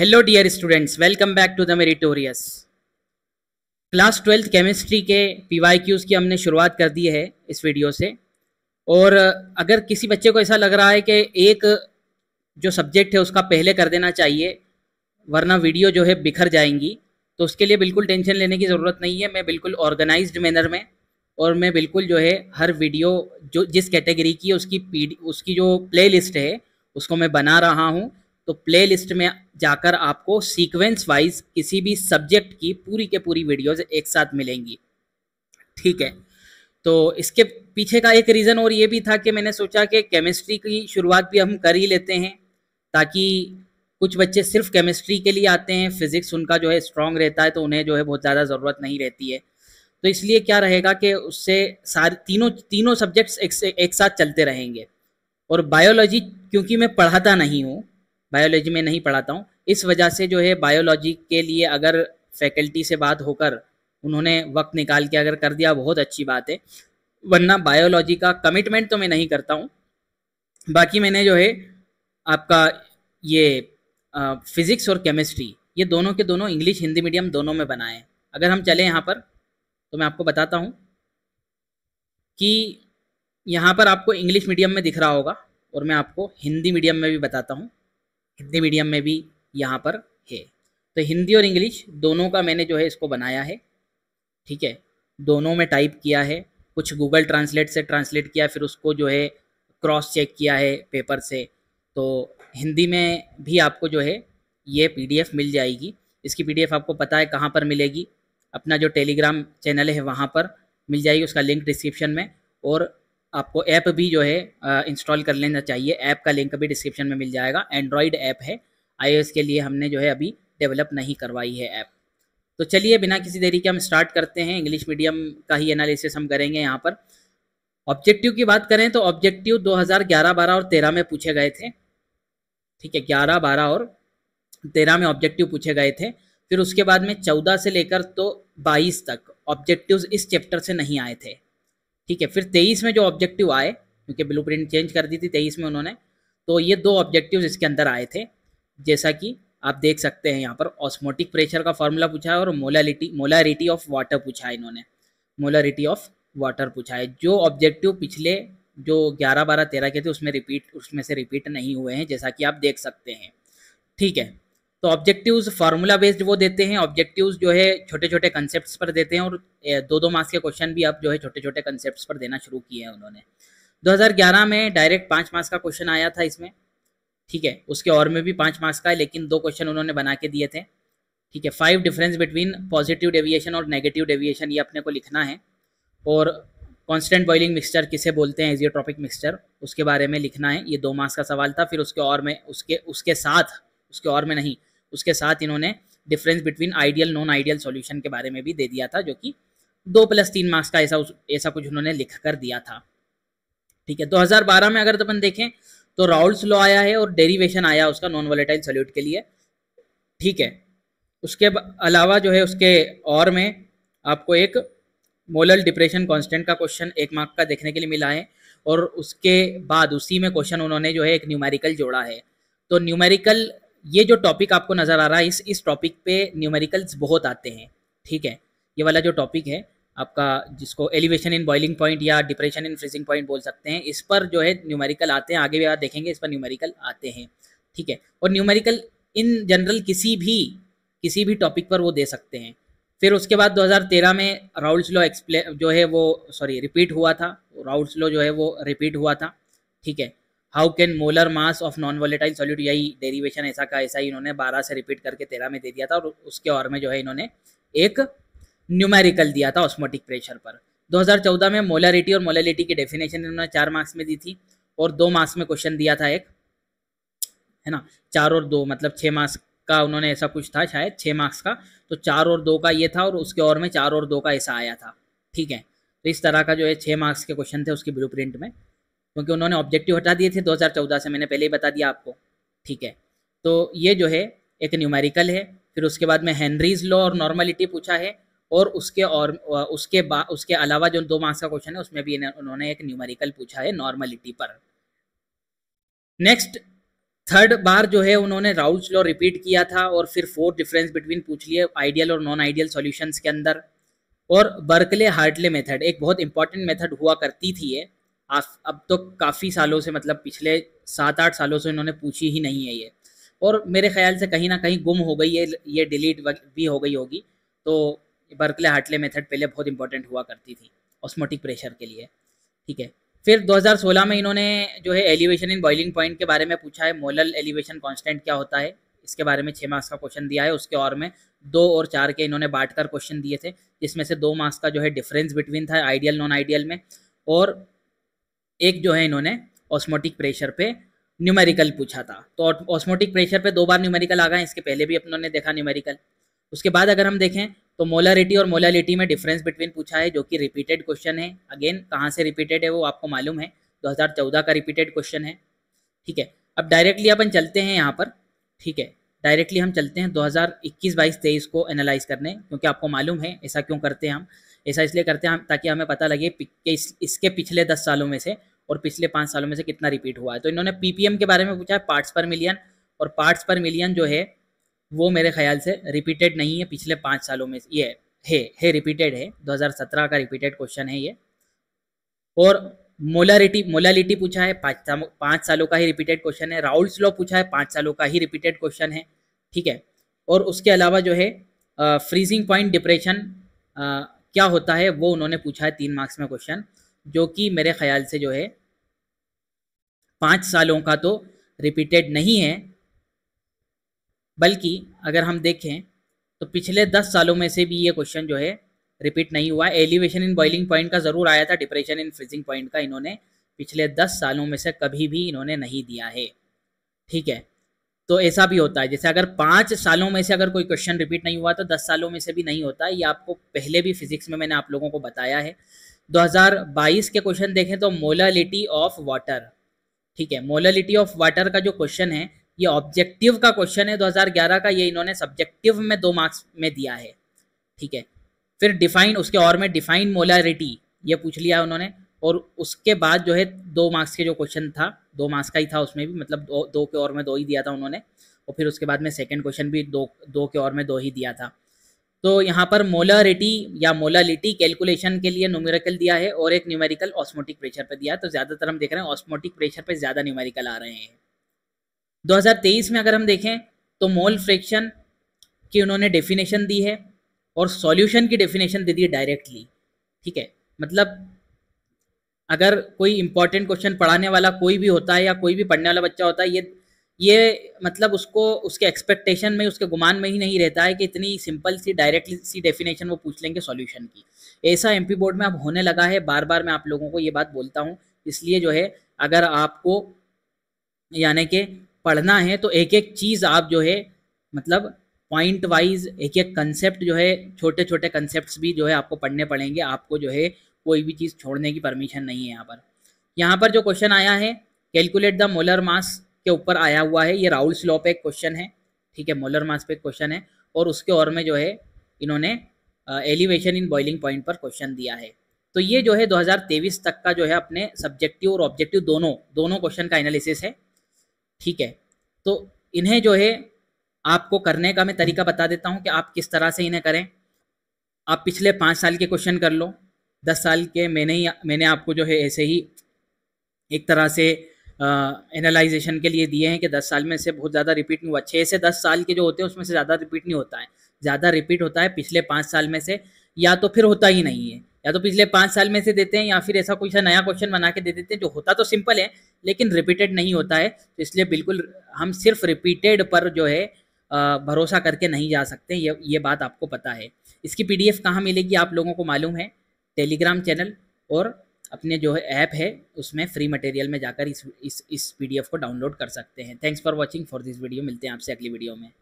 hello dear students welcome back to the meritorious class twelfth chemistry के P Y Qs की हमने शुरुआत कर दी है इस वीडियो से और अगर किसी बच्चे को ऐसा लग रहा है कि एक जो सब्जेक्ट है उसका पहले कर देना चाहिए वरना वीडियो जो है बिखर जाएंगी तो उसके लिए बिल्कुल टेंशन लेने की ज़रूरत नहीं है मैं बिल्कुल ऑर्गेनाइज मैनर में और मैं बिल्कुल जो है हर वीडियो जो जिस कैटेगरी की उसकी पी उसकी जो प्ले लिस्ट है उसको मैं बना रहा हूँ तो प्ले लिस्ट में जाकर आपको सीक्वेंस वाइज किसी भी सब्जेक्ट की पूरी के पूरी वीडियोज एक साथ मिलेंगी ठीक है तो इसके पीछे का एक रीज़न और ये भी था कि मैंने सोचा कि केमिस्ट्री की शुरुआत भी हम कर ही लेते हैं ताकि कुछ बच्चे सिर्फ केमिस्ट्री के लिए आते हैं फिज़िक्स उनका जो है स्ट्रॉन्ग रहता है तो उन्हें जो है बहुत ज़्यादा ज़रूरत नहीं रहती है तो इसलिए क्या रहेगा कि उससे सारे तीनों तीनों सब्जेक्ट्स एक, एक साथ चलते रहेंगे और बायोलॉजी क्योंकि मैं पढ़ाता नहीं हूँ बायोलॉजी में नहीं पढ़ाता हूँ इस वजह से जो है बायोलॉजी के लिए अगर फैकल्टी से बात होकर उन्होंने वक्त निकाल के अगर कर दिया बहुत अच्छी बात है वरना बायोलॉजी का कमिटमेंट तो मैं नहीं करता हूँ बाकी मैंने जो है आपका ये फिज़िक्स और केमिस्ट्री ये दोनों के दोनों इंग्लिश हिंदी मीडियम दोनों में बनाए हैं अगर हम चले यहाँ पर तो मैं आपको बताता हूँ कि यहाँ पर आपको इंग्लिश मीडियम में दिख रहा होगा और मैं आपको हिंदी मीडियम में भी बताता हूँ हिंदी मीडियम में भी यहाँ पर है तो हिंदी और इंग्लिश दोनों का मैंने जो है इसको बनाया है ठीक है दोनों में टाइप किया है कुछ गूगल ट्रांसलेट से ट्रांसलेट किया फिर उसको जो है क्रॉस चेक किया है पेपर से तो हिंदी में भी आपको जो है ये पीडीएफ मिल जाएगी इसकी पीडीएफ आपको पता है कहाँ पर मिलेगी अपना जो टेलीग्राम चैनल है वहाँ पर मिल जाएगी उसका लिंक डिस्क्रिप्शन में और आपको ऐप भी जो है इंस्टॉल कर लेना चाहिए ऐप का लिंक भी डिस्क्रिप्शन में मिल जाएगा एंड्रॉयड ऐप है आई के लिए हमने जो है अभी डेवलप नहीं करवाई है ऐप तो चलिए बिना किसी देरी के हम स्टार्ट करते हैं इंग्लिश मीडियम का ही एनालिसिस हम करेंगे यहाँ पर ऑब्जेक्टिव की बात करें तो ऑब्जेक्टिव 2011, 12 और 13 में पूछे गए थे ठीक है 11, 12 और 13 में ऑब्जेक्टिव पूछे गए थे फिर उसके बाद में 14 से लेकर तो 22 तक ऑब्जेक्टिव्स इस चैप्टर से नहीं आए थे ठीक है फिर 23 में जो ऑब्जेक्टिव आए क्योंकि ब्लू चेंज कर दी थी तेईस में उन्होंने तो ये दो ऑब्जेक्टिव इसके अंदर आए थे जैसा कि आप देख सकते हैं यहाँ पर ऑस्मोटिक प्रेशर का फॉर्मूला पूछा है और मोलालिटी मोलारिटी ऑफ वाटर पूछा है इन्होंने मोलारिटी ऑफ वाटर पूछा है जो ऑब्जेक्टिव पिछले जो 11 बारह तेरह के थे उसमें रिपीट उसमें से रिपीट नहीं हुए हैं जैसा कि आप देख सकते हैं ठीक है तो ऑब्जेक्टिव्स फार्मूला बेस्ड वो देते हैं ऑब्जेक्टिव्स जो है छोटे छोटे कंसेप्ट पर देते हैं और दो दो मार्क्स के क्वेश्चन भी अब जो है छोटे छोटे कंसेप्ट पर देना शुरू किए हैं उन्होंने 2011 में डायरेक्ट पाँच मार्क्स का क्वेश्चन आया था इसमें ठीक है उसके और में भी पाँच मार्क्स का है लेकिन दो क्वेश्चन उन्होंने बना के दिए थे ठीक है five difference between positive deviation और नेगेटिव डेविएशन ये अपने को लिखना है और कॉन्स्टेंट बॉइलिंग मिक्सचर किसे बोलते हैं एजियोट्रॉपिक मिक्सचर उसके बारे में लिखना है ये दो मार्क्स का सवाल था फिर उसके और में उसके उसके साथ उसके और में नहीं उसके साथ इन्होंने difference between ideal non ideal solution के बारे में भी दे दिया था जो कि दो प्लस तीन मार्क्स का ऐसा ऐसा कुछ उन्होंने लिख कर दिया था ठीक है 2012 में अगर अपन देखें तो राउल्स लॉ आया है और डेरिवेशन आया उसका नॉन वॉलेटाइल सल्यूट के लिए ठीक है उसके अलावा जो है उसके और में आपको एक मोलल डिप्रेशन कांस्टेंट का क्वेश्चन एक मार्क का देखने के लिए मिला है और उसके बाद उसी में क्वेश्चन उन्होंने जो है एक न्यूमेरिकल जोड़ा है तो न्यूमेरिकल ये जो टॉपिक आपको नज़र आ रहा है इस इस टॉपिक पे न्यूमेरिकल्स बहुत आते हैं ठीक है ये वाला जो टॉपिक है आपका जिसको एलिवेशन इन बॉइलिंग पॉइंट या डिप्रेशन इन फ्रीजिंग पॉइंट बोल सकते हैं इस पर जो है न्यूमेरिकल आते हैं आगे भी आप देखेंगे इस पर न्यूमेरिकल आते हैं ठीक है और न्यूमेरिकल इन जनरल किसी भी किसी भी टॉपिक पर वो दे सकते हैं फिर उसके बाद 2013 में राउल्स लॉ एक्सप्ले जो है वो सॉरी रिपीट हुआ था राउल्स लॉ जो है वो रिपीट हुआ था ठीक है how can molar mass of non volatile solute यही डेरिवेशन ऐसा का ऐसा ही इन्होंने 12 से रिपीट करके 13 में दे दिया था और उसके और में जो है इन्होंने एक न्यूमेरिकल दिया था ऑस्मोटिक प्रेशर पर 2014 में मोलारिटी और मोलालिटी की डेफिनेशन इन्होंने चार मार्क्स में दी थी और दो मार्क्स में क्वेश्चन दिया था एक है ना चार और दो मतलब छः मार्क्स का उन्होंने ऐसा कुछ था शायद छः मार्क्स का तो चार और दो का ये था और उसके और में चार और दो का ऐसा आया था ठीक है तो इस तरह का जो है छः मार्क्स के क्वेश्चन थे उसकी ब्लू में क्योंकि उन्होंने ऑब्जेक्टिव हटा दिए थे 2014 से मैंने पहले ही बता दिया आपको ठीक है तो ये जो है एक न्यूमेरिकल है फिर उसके बाद में हेनरीज लॉ और नॉर्मलिटी पूछा है और उसके और उसके बाद उसके अलावा जो दो मार्क्स का क्वेश्चन है उसमें भी उन्होंने एक न्यूमेरिकल पूछा है नॉर्मलिटी पर नेक्स्ट थर्ड बार जो है उन्होंने राउल्स लॉ रिपीट किया था और फिर फोर्थ डिफरेंस बिटवीन पूछ लिए आइडियल और नॉन आइडियल सॉल्यूशंस के अंदर और बर्कले हार्टले मेथड एक बहुत इंपॉर्टेंट मेथड हुआ करती थी ये अब तो काफ़ी सालों से मतलब पिछले सात आठ सालों से इन्होंने पूछी ही नहीं है ये और मेरे ख्याल से कहीं ना कहीं गुम हो गई है ये डिलीट भी हो गई होगी तो बर्कले हार्टले मेथड पहले बहुत इंपॉर्टेंट हुआ करती थी ऑस्मोटिक प्रेशर के लिए ठीक है फिर 2016 में इन्होंने जो है एलिवेशन इन बॉइलिंग पॉइंट के बारे में पूछा है मोलल एलिवेशन कांस्टेंट क्या होता है इसके बारे में छः मार्क्स का क्वेश्चन दिया है उसके और में दो और चार के इन्होंने बांट कर क्वेश्चन दिए थे जिसमें से दो मार्क्स का जो है डिफरेंस बिटवीन था आइडियल नॉन आइडियल में और एक जो है इन्होंने ऑस्मोटिक प्रेशर पे न्यूमेरिकल पूछा था तो ऑस्मोटिक प्रेशर पे दो बार न्यूमेरिकल आ गए इसके पहले भी अपनों ने देखा न्यूमेरिकल उसके बाद अगर हम देखें तो मोलारिटी और मोलालिटी में डिफरेंस बिटवीन पूछा है जो कि रिपीटेड क्वेश्चन है अगेन कहाँ से रिपीटेड है वो आपको मालूम है 2014 का रिपीटेड क्वेश्चन है ठीक है अब डायरेक्टली अपन चलते हैं यहाँ पर ठीक है डायरेक्टली हम चलते हैं 2021 बाईस तेईस को एनालाइज करने क्योंकि आपको मालूम है ऐसा क्यों करते हैं हम ऐसा इसलिए करते हैं हम ताकि हमें पता लगे कि इस, इसके पिछले दस सालों में से और पिछले पाँच सालों में से कितना रिपीट हुआ है तो इन्होंने पी के बारे में पूछा है पार्ट्स पर मिलियन और पार्ट्स पर मिलियन जो है वो मेरे ख्याल से रिपीटेड नहीं है पिछले पाँच सालों में ये है है रिपीटेड है 2017 का रिपीटेड क्वेश्चन है ये और मोलारिटी मोलालिटी पूछा है पाँच पाँच सालों का ही रिपीटेड क्वेश्चन है राउल्स लॉ पूछा है पाँच सालों का ही रिपीटेड क्वेश्चन है ठीक है और उसके अलावा जो है फ्रीजिंग पॉइंट डिप्रेशन क्या होता है वो उन्होंने पूछा है तीन मार्क्स में क्वेश्चन जो कि मेरे ख्याल से जो है पाँच सालों का तो रिपीटेड नहीं है बल्कि अगर हम देखें तो पिछले दस सालों में से भी ये क्वेश्चन जो है रिपीट नहीं हुआ एलिवेशन इन बॉइलिंग पॉइंट का ज़रूर आया था डिप्रेशन इन फ्रीजिंग पॉइंट का इन्होंने पिछले दस सालों में से कभी भी इन्होंने नहीं दिया है ठीक है तो ऐसा भी होता है जैसे अगर पाँच सालों में से अगर कोई क्वेश्चन रिपीट नहीं हुआ तो दस सालों में से भी नहीं होता ये आपको पहले भी फिजिक्स में मैंने आप लोगों को बताया है 2022 के क्वेश्चन देखें तो मोलालिटी ऑफ वाटर ठीक है मोलालिटी ऑफ वाटर का जो क्वेश्चन है ये ऑब्जेक्टिव का क्वेश्चन है 2011 का ये इन्होंने सब्जेक्टिव में दो मार्क्स में दिया है ठीक है फिर डिफाइन उसके और में डिफाइन मोलारिटी ये पूछ लिया उन्होंने और उसके बाद जो है दो मार्क्स के जो क्वेश्चन था दो मार्क्स का ही था उसमें भी मतलब दो दो के और में दो ही दिया था उन्होंने और फिर उसके बाद में सेकेंड क्वेश्चन भी दो दो के और में दो ही दिया था तो यहाँ पर मोलारिटी या मोलालिटी कैलकुलेशन के लिए न्यूमेरिकल दिया है और एक न्यूमेरिकल ऑस्मोटिक प्रेशर पर दिया है तो ज़्यादातर हम देख रहे हैं ऑस्मोटिक प्रेशर पर ज़्यादा न्यूमेरिकल आ रहे हैं 2023 में अगर हम देखें तो मोल फ्रैक्शन की उन्होंने डेफिनेशन दी है और सॉल्यूशन की डेफिनेशन दे दी है डायरेक्टली ठीक है मतलब अगर कोई इंपॉर्टेंट क्वेश्चन पढ़ाने वाला कोई भी होता है या कोई भी पढ़ने वाला बच्चा होता है ये ये मतलब उसको उसके एक्सपेक्टेशन में उसके गुमान में ही नहीं रहता है कि इतनी सिंपल सी डायरेक्टली सी डेफिनेशन वो पूछ लेंगे सॉल्यूशन की ऐसा एमपी बोर्ड में अब होने लगा है बार बार मैं आप लोगों को ये बात बोलता हूँ इसलिए जो है अगर आपको यानी कि पढ़ना है तो एक एक चीज़ आप जो है मतलब पॉइंट वाइज एक एक कंसेप्ट जो है छोटे छोटे कंसेप्ट भी जो है आपको पढ़ने पड़ेंगे आपको जो है कोई भी चीज़ छोड़ने की परमिशन नहीं है यहाँ पर यहाँ पर जो क्वेश्चन आया है कैलकुलेट द मोलर मास के ऊपर आया हुआ है ये राउल स्लो पे एक क्वेश्चन है ठीक है मोलर मास पे एक क्वेश्चन है और उसके और में जो है इन्होंने एलिवेशन इन बॉइलिंग पॉइंट पर क्वेश्चन दिया है तो ये जो है 2023 तक का जो है अपने सब्जेक्टिव और ऑब्जेक्टिव दोनों दोनों क्वेश्चन का एनालिसिस है ठीक है तो इन्हें जो है आपको करने का मैं तरीका बता देता हूँ कि आप किस तरह से इन्हें करें आप पिछले पाँच साल के क्वेश्चन कर लो दस साल के मैंने ही मैंने आपको जो है ऐसे ही एक तरह से एनालाइजेशन के लिए दिए हैं कि दस साल में से बहुत ज़्यादा रिपीट नहीं हुआ छः से दस साल के जो होते हैं उसमें से ज़्यादा रिपीट नहीं होता है ज़्यादा रिपीट होता है पिछले पाँच साल में से या तो फिर होता ही नहीं है या तो पिछले पाँच साल में से देते हैं या फिर ऐसा कोई सा नया क्वेश्चन बना के दे देते हैं जो होता तो सिंपल है लेकिन रिपीटेड नहीं होता है तो इसलिए बिल्कुल हम सिर्फ रिपीटेड पर जो है भरोसा करके नहीं जा सकते ये ये बात आपको पता है इसकी पी डी कहाँ मिलेगी आप लोगों को मालूम है टेलीग्राम चैनल और अपने जो है ऐप है उसमें फ्री मटेरियल में जाकर इस इस इस पीडीएफ को डाउनलोड कर सकते हैं thanks for watching for this video मिलते हैं आपसे अगली वीडियो में